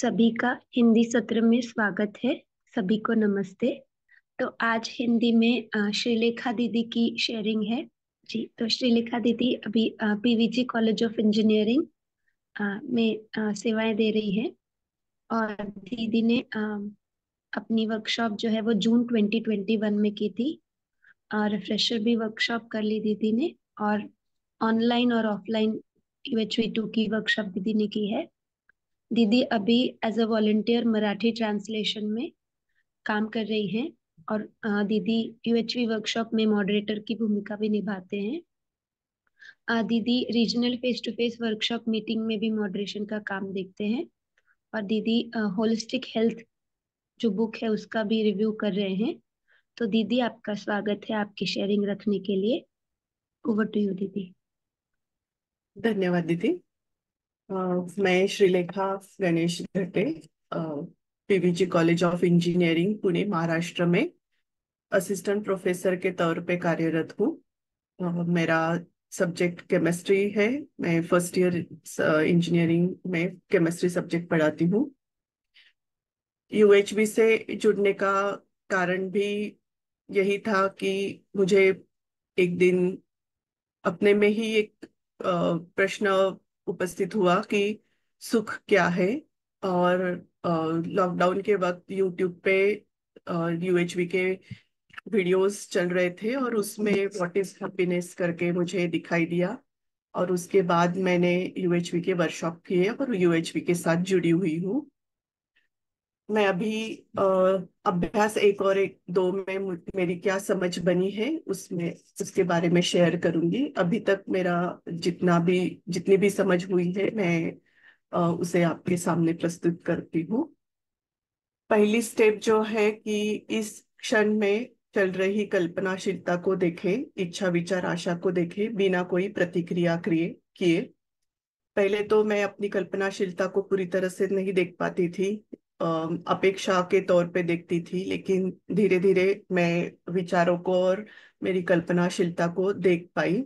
सभी का हिंदी सत्र में स्वागत है सभी को नमस्ते तो आज हिंदी में श्रीलेखा दीदी की शेयरिंग है जी तो श्रीलेखा दीदी अभी पीवीजी कॉलेज ऑफ इंजीनियरिंग में सेवाएं दे रही है और दीदी ने अपनी वर्कशॉप जो है वो जून 2021 में की थी रिफ्रेशर भी वर्कशॉप कर ली दीदी ने और ऑनलाइन और ऑफलाइन टू की वर्कशॉप दीदी ने की है दीदी अभी as a volunteer Marathi translation में काम कर रही हैं और दीदी यूएचवी वर्कशॉप में मॉडरेटर की भूमिका भी निभाते हैं दीदी regional face to face workshop meeting में भी मॉडरेशन का काम देखते हैं और दीदी होलिस्टिक हेल्थ जो बुक है उसका भी रिव्यू कर रहे हैं तो दीदी आपका स्वागत है आपकी शेयरिंग रखने के लिए ओवर टू यू दीदी धन्यवाद दीदी मैं Shrilekha Ganesh Ghate PVG college of engineering Pune Maharashtra में असिस्टेंट प्रोफेसर के तौर पे कार्यरत हूँ मेरा सब्जेक्ट केमिस्ट्री है मैं फर्स्ट ईयर इंजीनियरिंग में केमिस्ट्री सब्जेक्ट पढ़ाती हूँ यूएचबी से जुड़ने का कारण भी यही था कि मुझे एक दिन अपने में ही एक प्रश्न उपस्थित हुआ कि सुख क्या है और लॉकडाउन के वक्त यूट्यूब पे यूएचवी के वीडियोस चल रहे थे और उसमें व्हाट इज हैप्पीनेस करके मुझे दिखाई दिया और उसके बाद मैंने यूएचवी के वर्कशॉप किए और यूएचवी के साथ जुड़ी हुई हूँ मैं अभी अभ्यास एक और एक दो में मेरी क्या समझ बनी है उसमें उसके बारे में शेयर करूंगी अभी तक मेरा जितना भी जितनी भी समझ हुई है मैं उसे आपके सामने प्रस्तुत करती हूँ पहली स्टेप जो है कि इस क्षण में चल रही कल्पनाशीलता को देखे इच्छा विचार आशा को देखे बिना कोई प्रतिक्रिया क्रिए किए पहले तो मैं अपनी कल्पनाशीलता को पूरी तरह से नहीं देख पाती थी अपेक्षा के तौर पे देखती थी लेकिन धीरे धीरे मैं विचारों को और मेरी कल्पनाशीलता को देख पाई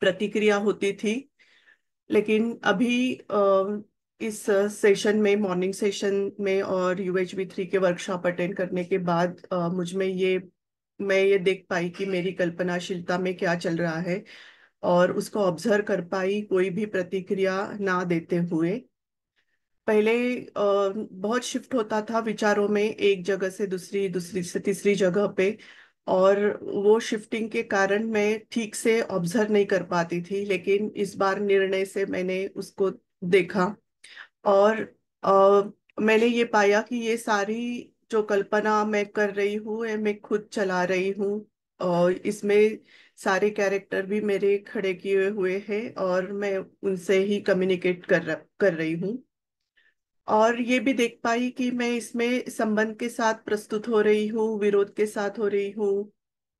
प्रतिक्रिया होती थी लेकिन अभी इस सेशन में मॉर्निंग सेशन में और यू एच बी थ्री के वर्कशॉप अटेंड करने के बाद मुझ में ये मैं ये देख पाई कि मेरी कल्पनाशीलता में क्या चल रहा है और उसको ऑब्जर्व कर पाई कोई भी प्रतिक्रिया ना देते हुए पहले बहुत शिफ्ट होता था विचारों में एक जगह से दूसरी दूसरी से तीसरी जगह पे और वो शिफ्टिंग के कारण मैं ठीक से ऑब्जर्व नहीं कर पाती थी लेकिन इस बार निर्णय से मैंने उसको देखा और आ, मैंने ये पाया कि ये सारी जो कल्पना मैं कर रही हूँ मैं खुद चला रही हूँ और इसमें सारे कैरेक्टर भी मेरे खड़े किए हुए हैं और मैं उनसे ही कम्युनिकेट कर कर रही हूँ और ये भी देख पाई कि मैं इसमें संबंध के साथ प्रस्तुत हो रही हूँ विरोध के साथ हो रही हूँ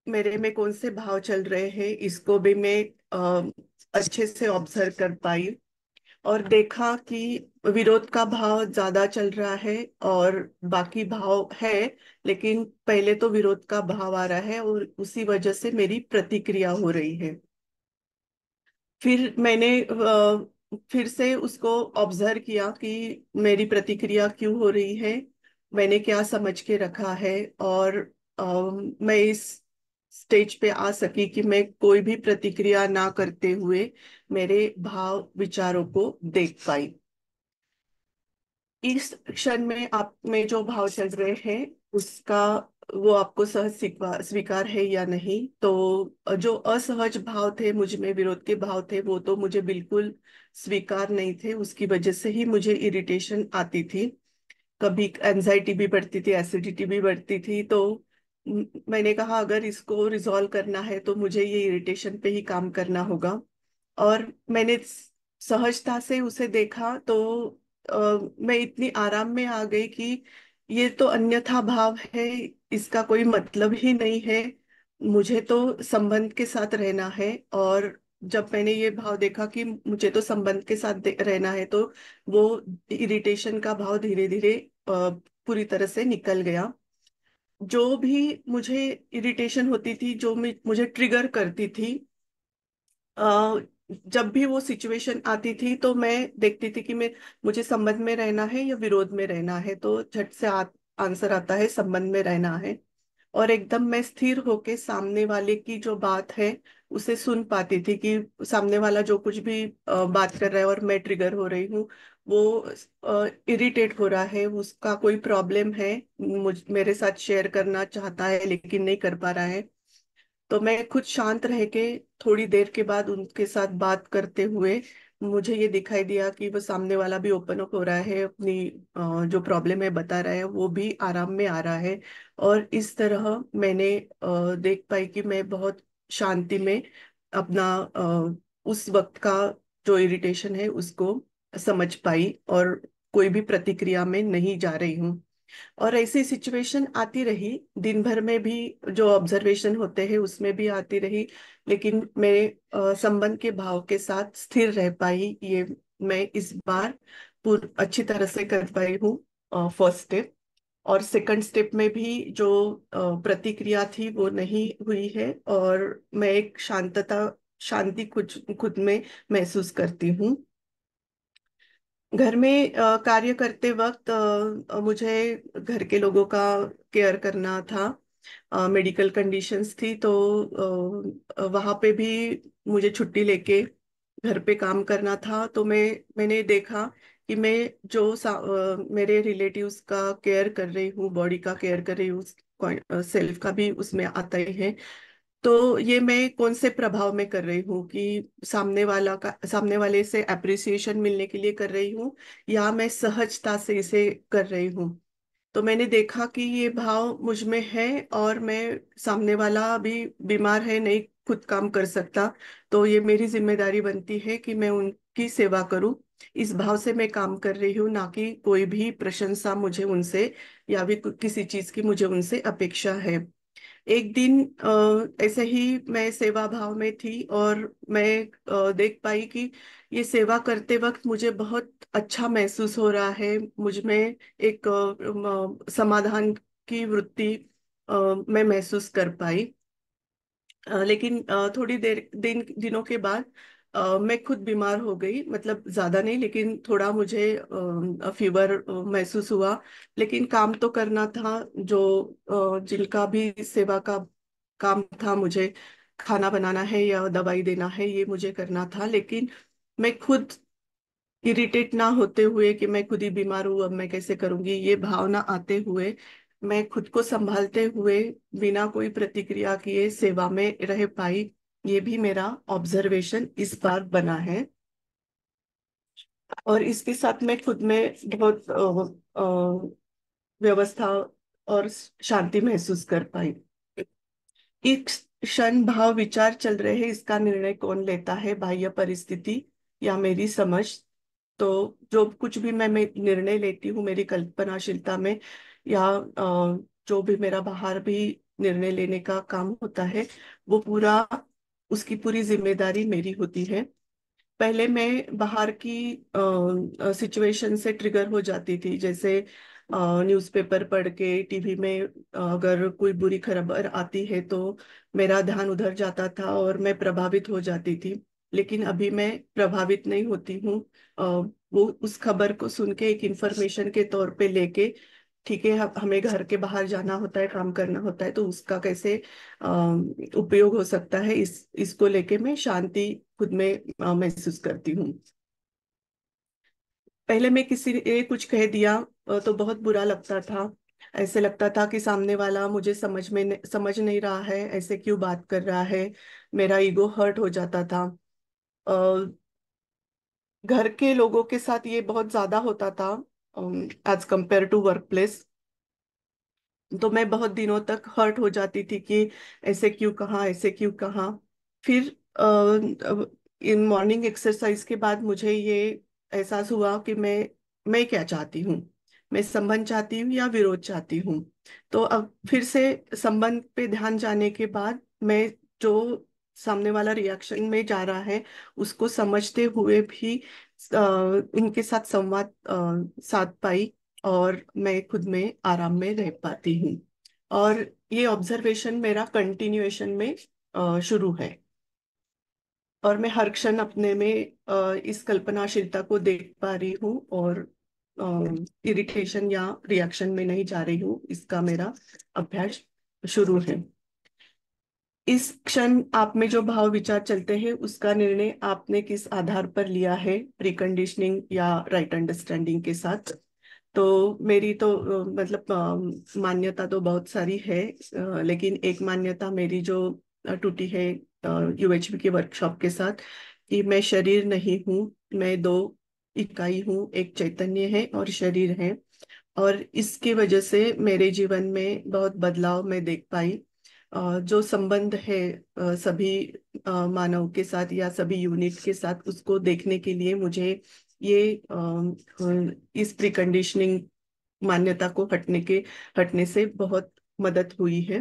मेरे में कौन से भाव चल रहे हैं इसको भी मैं आ, अच्छे से ऑब्जर्व कर पाई और देखा कि विरोध का भाव ज्यादा चल रहा है और बाकी भाव है लेकिन पहले तो विरोध का भाव आ रहा है और उसी वजह से मेरी प्रतिक्रिया हो रही है फिर मैंने आ, फिर से उसको ऑब्जर्व किया कि मेरी प्रतिक्रिया क्यों हो रही है मैंने क्या समझ के रखा है और आ, मैं इस स्टेज पे आ सकी कि मैं कोई भी प्रतिक्रिया ना करते हुए मेरे भाव विचारों को देख पाई इस क्षण में आप में जो भाव चल रहे हैं उसका वो आपको सहज स्वीकार है या नहीं तो जो असहज भाव थे मुझ में विरोध के भाव थे वो तो मुझे बिल्कुल स्वीकार नहीं थे उसकी वजह से ही मुझे इरिटेशन आती थी कभी एनजाइटी भी बढ़ती थी एसिडिटी भी बढ़ती थी तो मैंने कहा अगर इसको रिजॉल्व करना है तो मुझे ये इरिटेशन पे ही काम करना होगा और मैंने सहजता से उसे देखा तो आ, मैं इतनी आराम में आ गई कि ये तो अन्यथा भाव है इसका कोई मतलब ही नहीं है मुझे तो संबंध के साथ रहना है और जब मैंने ये भाव देखा कि मुझे तो संबंध के साथ रहना है तो वो इरिटेशन का भाव धीरे धीरे पूरी तरह से निकल गया जो भी मुझे इरिटेशन होती थी जो मुझे ट्रिगर करती थी जब भी वो सिचुएशन आती थी तो मैं देखती थी कि मैं मुझे संबंध में रहना है या विरोध में रहना है तो झट से आंसर आता है संबंध में रहना है और एकदम मैं स्थिर होके सामने वाले की जो बात है उसे सुन पाती थी कि सामने वाला जो कुछ भी बात कर रहा है और मैं ट्रिगर हो रही हूँ वो इरिटेट हो रहा है उसका कोई प्रॉब्लम है मुझ मेरे साथ शेयर करना चाहता है लेकिन नहीं कर पा रहा है तो मैं खुद शांत रह के थोड़ी देर के बाद उनके साथ बात करते हुए मुझे ये दिखाई दिया कि वो सामने वाला भी ओपन अप हो रहा है अपनी जो प्रॉब्लम है बता रहा है वो भी आराम में आ रहा है और इस तरह मैंने देख पाई कि मैं बहुत शांति में अपना उस वक्त का जो इरिटेशन है उसको समझ पाई और कोई भी प्रतिक्रिया में नहीं जा रही हूँ और ऐसी सिचुएशन आती रही दिन भर में भी जो ऑब्जर्वेशन होते हैं उसमें भी आती रही लेकिन मैं संबंध के भाव के साथ स्थिर रह पाई ये मैं इस बार पूर अच्छी तरह से कर पाई हूँ फर्स्ट स्टेप और सेकंड स्टेप में भी जो प्रतिक्रिया थी वो नहीं हुई है और मैं एक शांतता शांति कुछ खुद में महसूस करती हूँ घर में कार्य करते वक्त आ, मुझे घर के लोगों का केयर करना था आ, मेडिकल कंडीशंस थी तो आ, वहाँ पे भी मुझे छुट्टी लेके घर पे काम करना था तो मैं मैंने देखा कि मैं जो आ, मेरे रिलेटिव्स का केयर कर रही हूँ बॉडी का केयर कर रही हूँ सेल्फ का भी उसमें आता ही है तो ये मैं कौन से प्रभाव में कर रही हूँ कि सामने वाला का सामने वाले से अप्रिसिएशन मिलने के लिए कर रही हूँ या मैं सहजता से इसे कर रही हूँ तो मैंने देखा कि ये भाव मुझ में है और मैं सामने वाला अभी बीमार है नहीं खुद काम कर सकता तो ये मेरी जिम्मेदारी बनती है कि मैं उनकी सेवा करूं इस भाव से मैं काम कर रही हूँ ना कि कोई भी प्रशंसा मुझे उनसे या भी किसी चीज की मुझे उनसे अपेक्षा है एक दिन ऐसे ही मैं सेवा भाव में थी और मैं देख पाई कि ये सेवा करते वक्त मुझे बहुत अच्छा महसूस हो रहा है मुझ में एक समाधान की वृत्ति मैं महसूस कर पाई लेकिन थोड़ी देर दिन दिनों के बाद मैं खुद बीमार हो गई मतलब ज्यादा नहीं लेकिन थोड़ा मुझे फीवर महसूस हुआ लेकिन काम तो करना था जो जिनका भी सेवा का काम था मुझे खाना बनाना है या दवाई देना है ये मुझे करना था लेकिन मैं खुद इरिटेट ना होते हुए कि मैं खुद ही बीमार हूँ अब मैं कैसे करूंगी ये भावना आते हुए मैं खुद को संभालते हुए बिना कोई प्रतिक्रिया किए सेवा में रह पाई ये भी मेरा ऑब्जर्वेशन इस बार बना है और इसके साथ मैं खुद में बहुत व्यवस्था और शांति महसूस कर पाई एक क्षण भाव विचार चल रहे हैं इसका निर्णय कौन लेता है बाह्य परिस्थिति या मेरी समझ तो जो कुछ भी मैं निर्णय लेती हूँ मेरी कल्पनाशीलता में या जो भी मेरा बाहर भी निर्णय लेने का काम होता है वो पूरा उसकी पूरी जिम्मेदारी मेरी होती है पहले मैं बाहर की सिचुएशन से ट्रिगर हो जाती थी जैसे न्यूज़पेपर पढ़ के टीवी में अगर कोई बुरी खबर आती है तो मेरा ध्यान उधर जाता था और मैं प्रभावित हो जाती थी लेकिन अभी मैं प्रभावित नहीं होती हूँ वो उस खबर को सुन के एक इंफॉर्मेशन के तौर पे लेके ठीक है हमें घर के बाहर जाना होता है काम करना होता है तो उसका कैसे उपयोग हो सकता है इस इसको लेके मैं शांति खुद में महसूस करती हूँ पहले मैं किसी ने कुछ कह दिया तो बहुत बुरा लगता था ऐसे लगता था कि सामने वाला मुझे समझ में न, समझ नहीं रहा है ऐसे क्यों बात कर रहा है मेरा ईगो हर्ट हो जाता था अः घर के लोगों के साथ ये बहुत ज्यादा होता था as compare to work place तो मैं बहुत दिनों तक हर्ट हो जाती थी कि ऐसे क्यों कहा ऐसे क्यों कहा फिर इन मॉर्निंग एक्सरसाइज के बाद मुझे ये एहसास हुआ कि मैं मैं क्या चाहती हूँ मैं संबंध चाहती हूँ या विरोध चाहती हूँ तो अब फिर से संबंध पे ध्यान जाने के बाद मैं जो सामने वाला रिएक्शन में जा रहा है उसको समझते हुए भी आ, इनके साथ संवाद साध पाई और मैं खुद में आराम में रह पाती हूँ और ये ऑब्जर्वेशन मेरा कंटिन्यूएशन में शुरू है और मैं हर क्षण अपने में इस कल्पनाशीलता को देख पा रही हूँ और इरिटेशन या रिएक्शन में नहीं जा रही हूँ इसका मेरा अभ्यास शुरू है इस क्षण आप में जो भाव विचार चलते हैं उसका निर्णय आपने किस आधार पर लिया है प्रीकंडीशनिंग या राइट अंडरस्टैंडिंग के साथ तो मेरी तो मतलब मान्यता तो बहुत सारी है लेकिन एक मान्यता मेरी जो टूटी है यूएचपी की वर्कशॉप के साथ कि मैं शरीर नहीं हूँ मैं दो इकाई हूँ एक चैतन्य है और शरीर है और इसकी वजह से मेरे जीवन में बहुत बदलाव मैं देख पाई जो संबंध है सभी मानव के साथ या सभी यूनिट के साथ उसको देखने के लिए मुझे ये इस प्री कंडीशनिंग मान्यता को हटने के हटने से बहुत मदद हुई है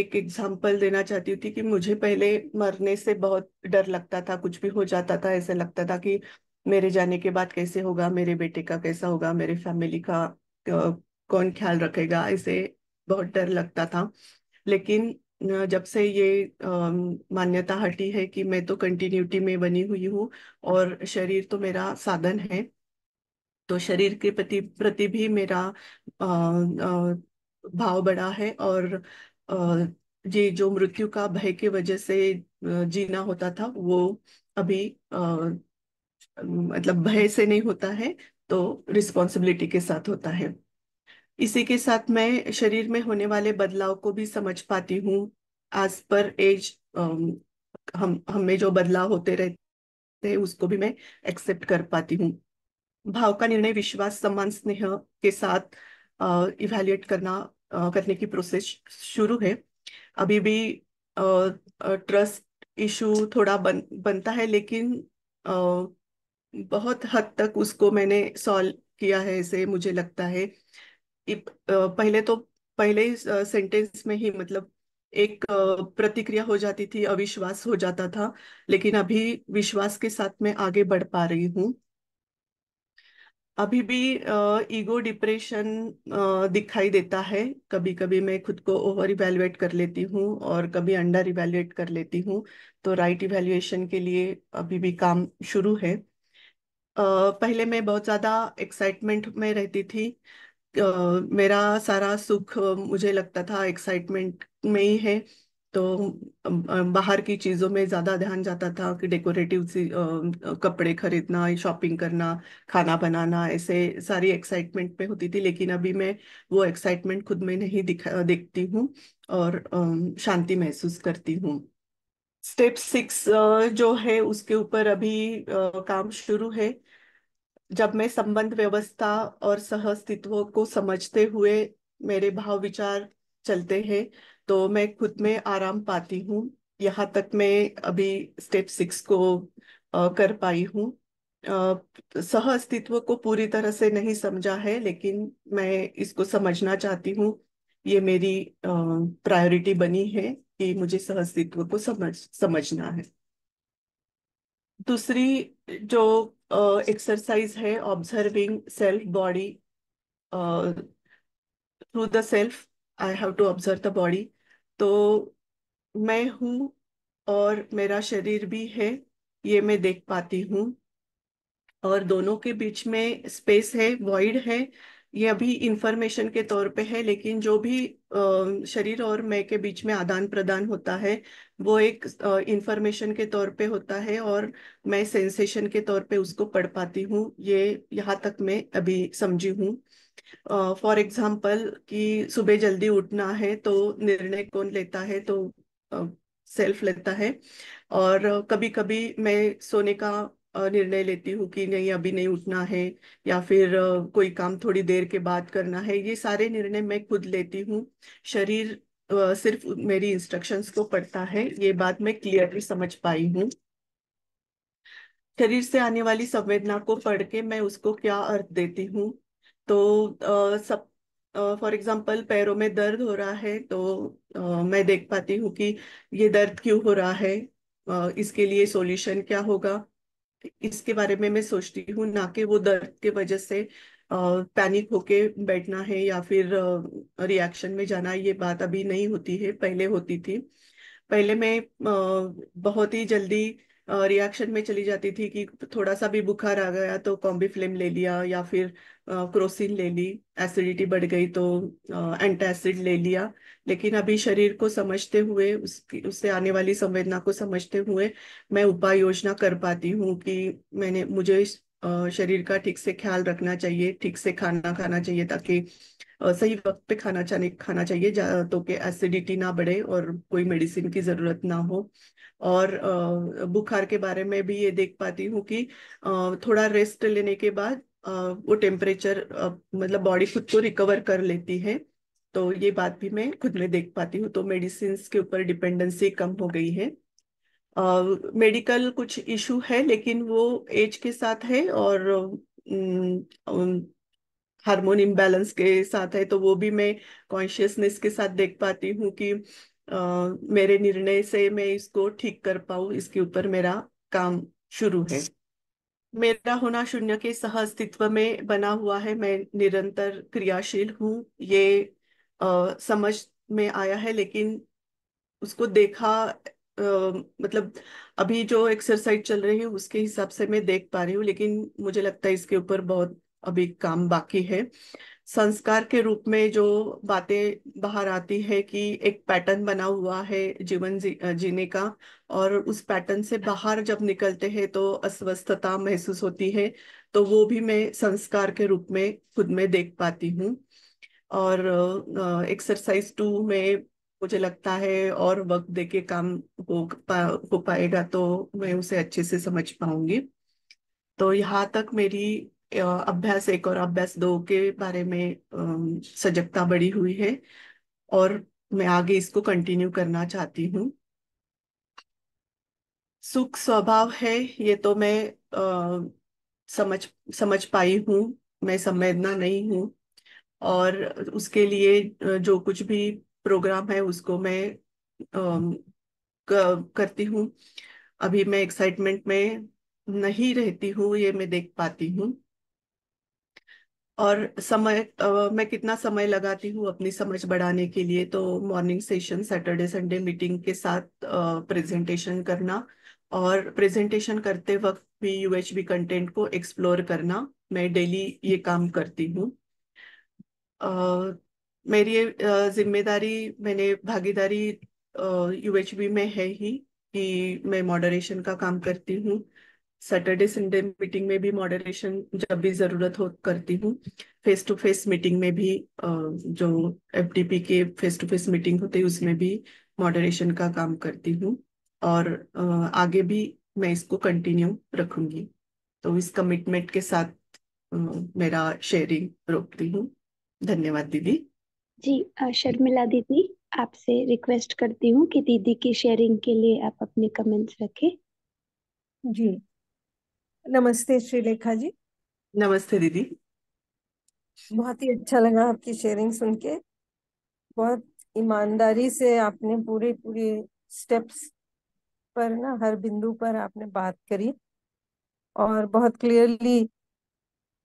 एक एग्जाम्पल देना चाहती हूँ कि मुझे पहले मरने से बहुत डर लगता था कुछ भी हो जाता था ऐसा लगता था कि मेरे जाने के बाद कैसे होगा मेरे बेटे का कैसा होगा मेरे फैमिली का कौन ख्याल रखेगा ऐसे बहुत डर लगता था लेकिन जब से ये मान्यता हटी है कि मैं तो कंटिन्यूटी में बनी हुई हूँ और शरीर तो मेरा साधन है तो शरीर के प्रति प्रति भी मेरा आ, आ, भाव बड़ा है और ये जो मृत्यु का भय के वजह से जीना होता था वो अभी आ, मतलब भय से नहीं होता है तो रिस्पॉन्सिबिलिटी के साथ होता है इसी के साथ मैं शरीर में होने वाले बदलाव को भी समझ पाती हूँ एज पर एज हम हमें जो बदलाव होते रहते हैं उसको भी मैं एक्सेप्ट कर पाती हूँ भाव का निर्णय विश्वास सम्मान स्नेह के साथ इवेल्युएट करना आ, करने की प्रोसेस शुरू है अभी भी ट्रस्ट इशू थोड़ा बन, बनता है लेकिन आ, बहुत हद तक उसको मैंने सॉल्व किया है ऐसे मुझे लगता है पहले तो पहले ही सेंटेंस में ही मतलब एक प्रतिक्रिया हो जाती थी अविश्वास हो जाता था लेकिन अभी विश्वास के साथ मैं आगे बढ़ पा रही हूँ अभी भी ईगो डिप्रेशन दिखाई देता है कभी कभी मैं खुद को ओवर इवेल्युएट कर लेती हूँ और कभी अंडर इवेल्युएट कर लेती हूँ तो राइट इवेल्युएशन के लिए अभी भी काम शुरू है Uh, पहले मैं बहुत ज़्यादा एक्साइटमेंट में रहती थी मेरा सारा सुख मुझे लगता था एक्साइटमेंट में ही है तो बाहर की चीज़ों में ज़्यादा ध्यान जाता था कि डेकोरेटिव कपड़े खरीदना शॉपिंग करना खाना बनाना ऐसे सारी एक्साइटमेंट में होती थी लेकिन अभी मैं वो एक्साइटमेंट खुद में नहीं दिखा देखती हूँ और शांति महसूस करती हूँ स्टेप सिक्स जो है उसके ऊपर अभी काम शुरू है जब मैं संबंध व्यवस्था और सहअस्तित्व को समझते हुए मेरे भाव विचार चलते हैं तो मैं खुद में आराम पाती हूँ यहाँ तक मैं अभी स्टेप सिक्स को आ, कर पाई हूँ सह अस्तित्व को पूरी तरह से नहीं समझा है लेकिन मैं इसको समझना चाहती हूँ ये मेरी प्रायोरिटी बनी है कि मुझे सह अस्तित्व को समझ समझना है दूसरी जो एक्सरसाइज uh, है observing self body through the self I have to observe the body तो मैं हूँ और मेरा शरीर भी है ये मैं देख पाती हूँ और दोनों के बीच में स्पेस है वॉइड है ये अभी इंफॉर्मेशन के तौर पे है लेकिन जो भी शरीर और मैं के बीच में आदान प्रदान होता है वो एक इंफॉर्मेशन के तौर पे होता है और मैं सेंसेशन के तौर पे उसको पढ़ पाती हूँ ये यहाँ तक मैं अभी समझी हूँ फॉर एग्जाम्पल कि सुबह जल्दी उठना है तो निर्णय कौन लेता है तो सेल्फ लेता है और कभी कभी मैं सोने का निर्णय लेती हूँ कि नहीं अभी नहीं उठना है या फिर कोई काम थोड़ी देर के बाद करना है ये सारे निर्णय मैं खुद लेती हूँ शरीर सिर्फ मेरी इंस्ट्रक्शंस को पढ़ता है ये बात मैं क्लियरली समझ पाई हूँ शरीर से आने वाली संवेदना को पढ़ के मैं उसको क्या अर्थ देती हूँ तो आ, सब फॉर एग्जाम्पल पैरों में दर्द हो रहा है तो आ, मैं देख पाती हूँ कि ये दर्द क्यों हो रहा है आ, इसके लिए सॉल्यूशन क्या होगा इसके बारे में मैं सोचती हूँ ना कि वो दर्द के वजह से पैनिक होके बैठना है या फिर रिएक्शन में जाना ये बात अभी नहीं होती है पहले होती थी पहले मैं बहुत ही जल्दी रिएक्शन में चली जाती थी कि थोड़ा सा भी बुखार आ गया तो कॉम्बी फ्लेम ले लिया या फिर क्रोसिन ले ली एसिडिटी बढ़ गई तो एंटा एसिड ले लिया लेकिन अभी शरीर को समझते हुए उसकी उससे आने वाली संवेदना को समझते हुए मैं उपाय योजना कर पाती हूँ कि मैंने मुझे शरीर का ठीक से ख्याल रखना चाहिए ठीक से खाना खाना चाहिए ताकि सही वक्त पे खाना चाहिए खाना चाहिए तो कि एसिडिटी ना बढ़े और कोई मेडिसिन की ज़रूरत ना हो और बुखार के बारे में भी ये देख पाती हूँ कि थोड़ा रेस्ट लेने के बाद वो टेम्परेचर मतलब बॉडी खुद को रिकवर कर लेती है तो ये बात भी मैं खुद में देख पाती हूँ तो मेडिसिन के ऊपर डिपेंडेंसी कम हो गई है मेडिकल uh, कुछ इशू है लेकिन वो एज के साथ है और हार्मोन इम्बेलेंस के साथ है तो वो भी मैं कॉन्शियसनेस के साथ देख पाती हूँ कि आ, मेरे निर्णय से मैं इसको ठीक कर पाऊ इसके ऊपर मेरा काम शुरू है मेरा होना शून्य के सह अस्तित्व में बना हुआ है मैं निरंतर क्रियाशील हूँ ये आ, समझ में आया है लेकिन उसको देखा Uh, मतलब अभी जो एक्सरसाइज चल रही है उसके हिसाब से मैं देख पा रही हूँ लेकिन मुझे लगता है इसके ऊपर बहुत अभी काम बाकी है संस्कार के रूप में जो बातें बाहर आती है कि एक पैटर्न बना हुआ है जीवन जी, जीने का और उस पैटर्न से बाहर जब निकलते हैं तो अस्वस्थता महसूस होती है तो वो भी मैं संस्कार के रूप में खुद में देख पाती हूँ और एक्सरसाइज टू में मुझे लगता है और वक्त देके काम हो पा, हो पाएगा तो मैं उसे अच्छे से समझ पाऊंगी तो यहाँ तक मेरी अभ्यास एक और अभ्यास दो के बारे में सजगता बढ़ी हुई है और मैं आगे इसको कंटिन्यू करना चाहती हूँ सुख स्वभाव है ये तो मैं आ, समझ समझ पाई हूँ मैं संवेदना नहीं हूँ और उसके लिए जो कुछ भी प्रोग्राम है उसको मैं आ, करती हूँ अभी मैं एक्साइटमेंट में नहीं रहती हूँ ये मैं देख पाती हूँ और समय आ, मैं कितना समय लगाती हूँ अपनी समझ बढ़ाने के लिए तो morning session Saturday Sunday meeting के साथ प्रेजेंटेशन करना और प्रेजेंटेशन करते वक्त भी यूएचबी कंटेंट को एक्सप्लोर करना मैं डेली ये काम करती हूँ मेरी जिम्मेदारी मैंने भागीदारी यूएचबी में है ही कि मैं मॉडरेशन का काम करती हूँ सैटरडे संडे मीटिंग में भी मॉडरेशन जब भी जरूरत हो करती हूँ फेस टू फेस मीटिंग में भी जो एफ के फेस टू फेस मीटिंग होती है उसमें भी मॉडरेशन का काम करती हूँ और आगे भी मैं इसको कंटिन्यू रखूंगी तो इस कमिटमेंट के साथ मेरा शेयरिंग रोकती हूँ धन्यवाद दीदी जी शर्मिला दीदी आपसे रिक्वेस्ट करती हूँ कि दीदी की शेयरिंग के लिए आप अपने कमेंट्स रखें जी नमस्ते श्रीलेखा जी नमस्ते दीदी बहुत ही अच्छा लगा आपकी शेयरिंग सुन के बहुत ईमानदारी से आपने पूरे पूरे स्टेप्स पर ना हर बिंदु पर आपने बात करी और बहुत क्लियरली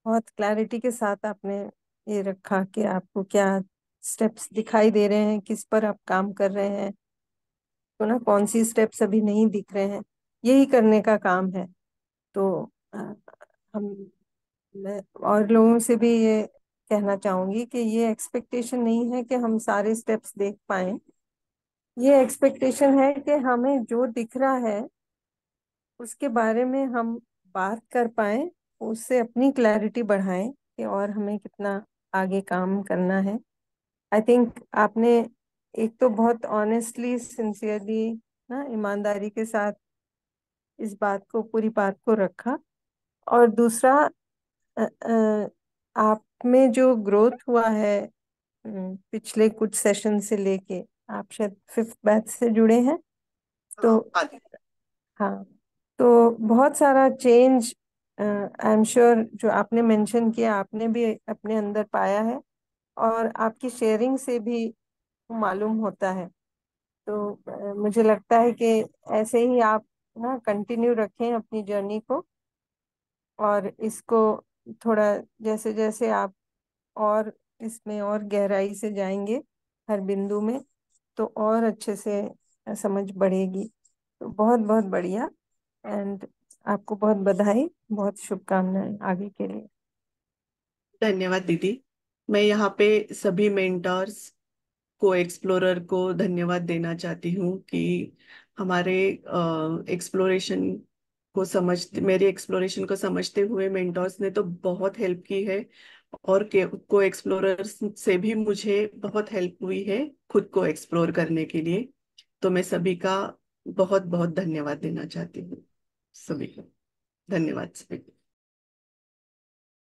बहुत क्लैरिटी के साथ आपने ये रखा कि आपको क्या स्टेप्स दिखाई दे रहे हैं किस पर आप काम कर रहे हैं तो ना कौन सी स्टेप्स अभी नहीं दिख रहे हैं यही करने का काम है तो हम मैं और लोगों से भी ये कहना चाहूँगी कि ये एक्सपेक्टेशन नहीं है कि हम सारे स्टेप्स देख पाए ये एक्सपेक्टेशन है कि हमें जो दिख रहा है उसके बारे में हम बात कर पाए उससे अपनी क्लैरिटी बढ़ाएं कि और हमें कितना आगे काम करना है आई थिंक आपने एक तो बहुत ऑनेस्टली सिंसियरली ना ईमानदारी के साथ इस बात को पूरी बात को रखा और दूसरा आप में जो ग्रोथ हुआ है पिछले कुछ सेशन से लेके आप शायद फिफ्थ बैच से जुड़े हैं तो हाँ, हाँ, हाँ तो बहुत सारा चेंज आई एम श्योर जो आपने मेंशन किया आपने भी अपने अंदर पाया है और आपकी शेयरिंग से भी मालूम होता है तो uh, मुझे लगता है कि ऐसे ही आप ना हाँ, कंटिन्यू रखें अपनी जर्नी को और इसको थोड़ा जैसे जैसे आप और इसमें और गहराई से जाएंगे हर बिंदु में तो और अच्छे से समझ बढ़ेगी तो बहुत बहुत बढ़िया एंड आपको बहुत बधाई बहुत शुभकामनाएं आगे के लिए धन्यवाद दीदी मैं यहाँ पे सभी मेंटर्स को एक्सप्लोरर को धन्यवाद देना चाहती हूँ कि हमारे एक्सप्लोरेशन को समझ मेरी एक्सप्लोरेशन को समझते हुए मेंटोर्स ने तो बहुत हेल्प की है और के को एक्सप्लोरर्स से भी मुझे बहुत हेल्प हुई है खुद को एक्सप्लोर करने के लिए तो मैं सभी का बहुत बहुत धन्यवाद देना चाहती हूँ सभी का धन्यवाद सभी